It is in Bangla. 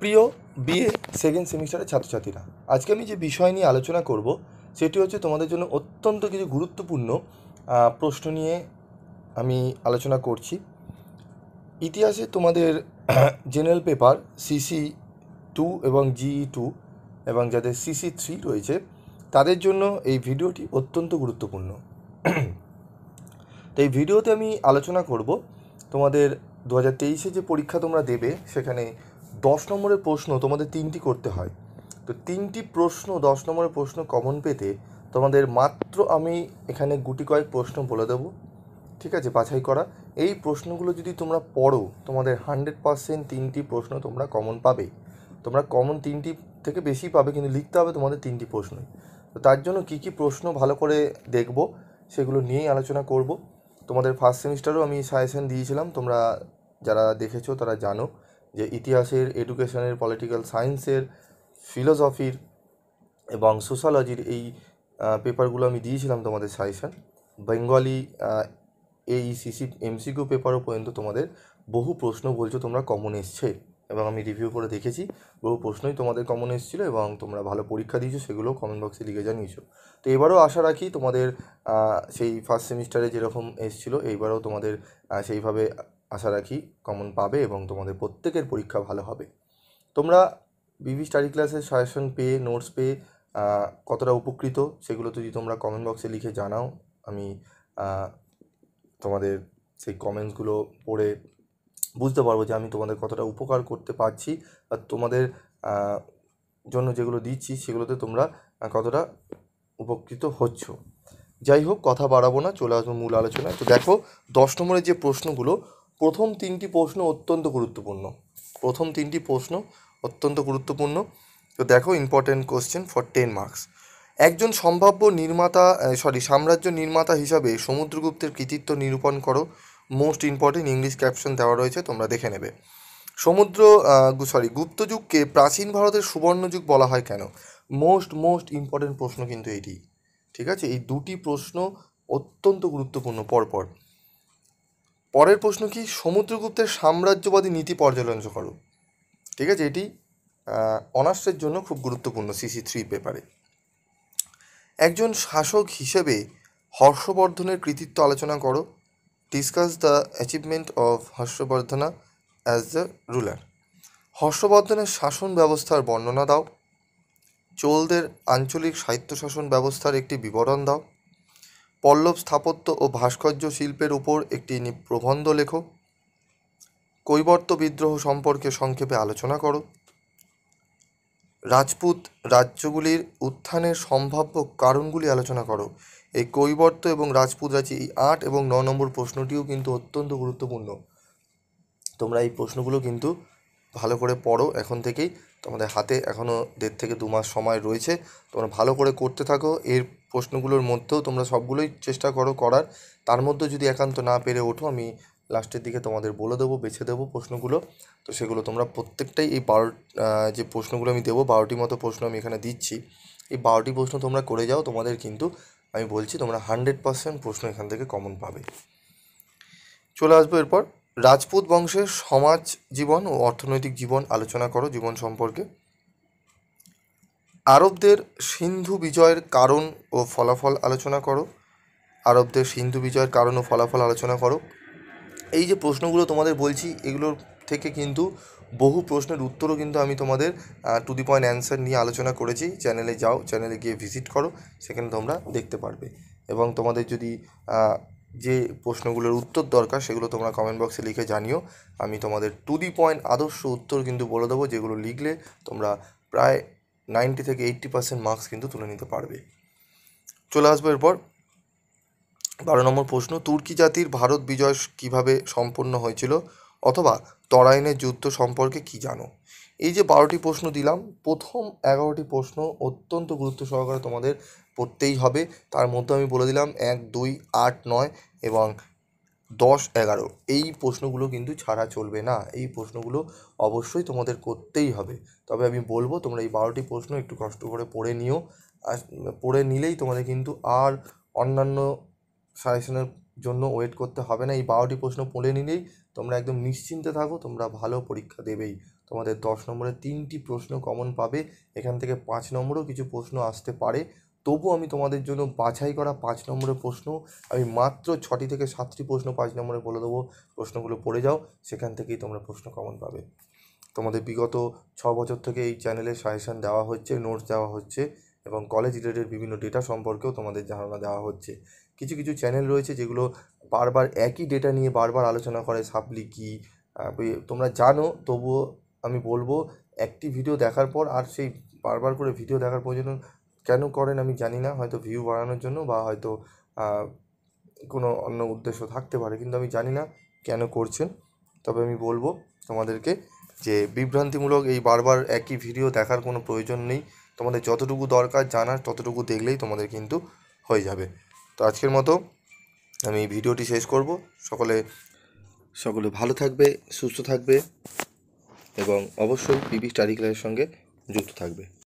প্রিয় বিএ সেকেন্ড সেমিস্টারের ছাত্রছাত্রীরা আজকে আমি যে বিষয় নিয়ে আলোচনা করব সেটি হচ্ছে তোমাদের জন্য অত্যন্ত কিছু গুরুত্বপূর্ণ প্রশ্ন নিয়ে আমি আলোচনা করছি ইতিহাসে তোমাদের জেনারেল পেপার সিসি টু এবং জিই টু e এবং যাদের সিসি থ্রি রয়েছে তাদের জন্য এই ভিডিওটি অত্যন্ত গুরুত্বপূর্ণ তো এই ভিডিওতে আমি আলোচনা করব তোমাদের দু হাজার তেইশে যে পরীক্ষা তোমরা দেবে সেখানে দশ নম্বরের প্রশ্ন তোমাদের তিনটি করতে হয় তো তিনটি প্রশ্ন দশ নম্বরের প্রশ্ন কমন পেতে তোমাদের মাত্র আমি এখানে গুটি কয়েক প্রশ্ন বলে দেবো ঠিক আছে বাছাই করা এই প্রশ্নগুলো যদি তোমরা পড়ো তোমাদের হান্ড্রেড পারসেন্ট তিনটি প্রশ্ন তোমরা কমন পাবে তোমরা কমন তিনটি থেকে বেশি পাবে কিন্তু লিখতে হবে তোমাদের তিনটি প্রশ্নই তো তার জন্য কী কী প্রশ্ন ভালো করে দেখব সেগুলো নিয়েই আলোচনা করব তোমাদের ফার্স্ট সেমিস্টারও আমি সাজেশন দিয়েছিলাম তোমরা যারা দেখেছো তারা জানো যে ইতিহাসের এডুকেশনের পলিটিক্যাল সায়েন্সের ফিলোসফির এবং সোশ্যালজির এই পেপারগুলো আমি দিয়েছিলাম তোমাদের সাজেশান বেঙ্গলি এই এইসিসি এমসিকিউ পেপারও পর্যন্ত তোমাদের বহু প্রশ্ন বলছো তোমরা কমন এসছে এবং আমি রিভিউ করে দেখেছি বহু প্রশ্নই তোমাদের কমন এসেছিলো এবং তোমরা ভালো পরীক্ষা দিয়েছো সেগুলো কমেন্ট বক্সে লিখে জানিয়েছো তো এবারও আশা রাখি তোমাদের সেই ফার্স্ট সেমিস্টারে যেরকম এসেছিলো এইবারও তোমাদের সেইভাবে আশা রাখি কমন পাবে এবং তোমাদের প্রত্যেকের পরীক্ষা ভালো হবে তোমরা বিভি স্টাডি ক্লাসের সাজেশন পেয়ে নোটস পেয়ে কতটা উপকৃত সেগুলো যদি তোমরা কমেন্ট বক্সে লিখে জানাও আমি তোমাদের সেই কমেন্টসগুলো পড়ে বুঝতে পারবো যে আমি তোমাদের কতটা উপকার করতে পারছি আর তোমাদের জন্য যেগুলো দিচ্ছি সেগুলোতে তোমরা কতটা উপকৃত হচ্ছ যাই হোক কথা বাড়াবো না চলে আসবো মূল আলোচনায় তো দেখো দশ নম্বরের যে প্রশ্নগুলো প্রথম তিনটি প্রশ্ন অত্যন্ত গুরুত্বপূর্ণ প্রথম তিনটি প্রশ্ন অত্যন্ত গুরুত্বপূর্ণ তো দেখো important question for ten marks একজন সম্ভাব্য নির্মাতা সরি সাম্রাজ্য নির্মাতা হিসাবে সমুদ্রগুপ্তের কৃতিত্ব নিরূপণ করো মোস্ট ইম্পর্টেন্ট ইংলিশ ক্যাপশন দেওয়া রয়েছে তোমরা দেখে নেবে সমুদ্র সরি গুপ্তযুগকে প্রাচীন ভারতের সুবর্ণযুগ বলা হয় কেন মোস্ট মোস্ট ইম্পর্টেন্ট প্রশ্ন কিন্তু এটি ঠিক আছে এই দুটি প্রশ্ন অত্যন্ত গুরুত্বপূর্ণ পরপর পরের প্রশ্ন কি সমুদ্রগুপ্তের সাম্রাজ্যবাদী নীতি পর্যালোচনা করো ঠিক আছে এটি অনার্সের জন্য খুব গুরুত্বপূর্ণ সিসি থ্রি পেপারে একজন শাসক হিসেবে হর্ষবর্ধনের কৃতিত্ব আলোচনা করো discuss the achievement of Harshavardhana as the ruler হর্ষবর্ধনের শাসন ব্যবস্থার বর্ণনা দাও চোলদের আঞ্চলিক সাহিত্য শাসন ব্যবস্থার একটি বিবরণ দাও পল্লব স্থাপত্য ও ভাস্কর্য শিল্পের উপর একটি প্রবন্ধ লেখো কৈবর্ত বিদ্রোহ সম্পর্কে সংক্ষেপে আলোচনা করো রাজপুত রাজ্যগুলির উত্থানের সম্ভাব্য কারণগুলি আলোচনা করো এই কৈবর্ত এবং রাজপুত রাজি এই আট এবং ন নম্বর প্রশ্নটিও কিন্তু অত্যন্ত গুরুত্বপূর্ণ তোমরা এই প্রশ্নগুলো কিন্তু ভালো করে পড়ো এখন থেকেই তোমাদের হাতে এখনও দেড় থেকে দু মাস সময় রয়েছে তোমরা ভালো করে করতে থাকো এর প্রশ্নগুলোর মধ্যেও তোমরা সবগুলোই চেষ্টা করো করার তার মধ্যে যদি একান্ত না পেরে ওঠো আমি লাস্টের দিকে তোমাদের বলে দেবো বেছে দেবো প্রশ্নগুলো তো সেগুলো তোমরা প্রত্যেকটাই এই বারো যে প্রশ্নগুলো আমি দেবো বারোটি মতো প্রশ্ন আমি এখানে দিচ্ছি এই বারোটি প্রশ্ন তোমরা করে যাও তোমাদের কিন্তু আমি বলছি তোমরা হান্ড্রেড পার্সেন্ট প্রশ্ন এখান থেকে কমন পাবে চলে আসবো এরপর রাজপুত বংশের সমাজ জীবন ও অর্থনৈতিক জীবন আলোচনা করো জীবন সম্পর্কে আরবদের সিন্ধু বিজয়ের কারণ ও ফলাফল আলোচনা করো আরবদের সিন্ধু বিজয়ের কারণ ও ফলাফল আলোচনা করো এই যে প্রশ্নগুলো তোমাদের বলছি এগুলোর থেকে কিন্তু বহু প্রশ্নের উত্তরও কিন্তু আমি তোমাদের টু দি পয়েন্ট অ্যান্সার নিয়ে আলোচনা করেছি চ্যানেলে যাও চ্যানেলে গিয়ে ভিজিট করো সেখানে তোমরা দেখতে পারবে এবং তোমাদের যদি যে প্রশ্নগুলোর উত্তর দরকার সেগুলো তোমরা কমেন্ট বক্সে লিখে জানিও আমি তোমাদের টু দি পয়েন্ট আদর্শ উত্তর কিন্তু বলে দেবো যেগুলো লিখলে তোমরা প্রায় নাইনটি থেকে এইট্টি পার্সেন্ট মার্কস কিন্তু তুলে নিতে পারবে চলে আসবো এরপর বারো নম্বর প্রশ্ন তুর্কি জাতির ভারত বিজয় কিভাবে সম্পন্ন হয়েছিল অথবা তরাইনের যুদ্ধ সম্পর্কে কি জানো এই যে বারোটি প্রশ্ন দিলাম প্রথম এগারোটি প্রশ্ন অত্যন্ত গুরুত্ব সহকারে তোমাদের পড়তেই হবে তার মধ্যে আমি বলে দিলাম এক দুই আট নয় এবং দশ এগারো এই প্রশ্নগুলো কিন্তু ছাড়া চলবে না এই প্রশ্নগুলো অবশ্যই তোমাদের করতেই হবে তবে আমি বলবো তোমরা এই বারোটি প্রশ্ন একটু কষ্ট করে পড়ে নিও আর পড়ে নিলেই তোমাদের কিন্তু আর অন্যান্য সাজেশনের জন্য ওয়েট করতে হবে না এই বারোটি প্রশ্ন পড়ে নিলেই তোমরা একদম নিশ্চিন্তে থাকো তোমরা ভালো পরীক্ষা দেবেই তোমাদের দশ নম্বরে তিনটি প্রশ্ন কমন পাবে এখান থেকে পাঁচ নম্বরও কিছু প্রশ্ন আসতে পারে তবু আমি তোমাদের জন্য বাছাই করা পাঁচ নম্বরের প্রশ্ন আমি মাত্র ছটি থেকে সাতটি প্রশ্ন পাঁচ নম্বরে বলে দেবো প্রশ্নগুলো পড়ে যাও সেখান থেকেই তোমরা প্রশ্ন কমন পাবে তোমাদের বিগত ছ বছর থেকে এই চ্যানেলে সাজেশান দেওয়া হচ্ছে নোটস দেওয়া হচ্ছে এবং কলেজ রিলেটেড বিভিন্ন ডেটা সম্পর্কেও তোমাদের ধারণা দেওয়া হচ্ছে কিছু কিছু চ্যানেল রয়েছে যেগুলো বারবার একই ডেটা নিয়ে বারবার আলোচনা করে সাপলি কী তোমরা জানো তবুও আমি বলবো একটি ভিডিও দেখার পর আর সেই বারবার করে ভিডিও দেখার প্রয়োজন কেন করেন আমি জানি না হয়তো ভিউ বাড়ানোর জন্য বা হয়তো কোনো অন্য উদ্দেশ্য থাকতে পারে কিন্তু আমি জানি না কেন করছেন তবে আমি বলবো তোমাদেরকে যে বিভ্রান্তিমূলক এই বারবার একই ভিডিও দেখার কোনো প্রয়োজন নেই তোমাদের যতটুকু দরকার জানার ততটুকু দেখলেই তোমাদের কিন্তু হয়ে যাবে তো আজকের মতো আমি ভিডিওটি শেষ করব সকলে সকলে ভালো থাকবে সুস্থ থাকবে এবং অবশ্যই পিবি স্টাডি ক্লাসের সঙ্গে যুক্ত থাকবে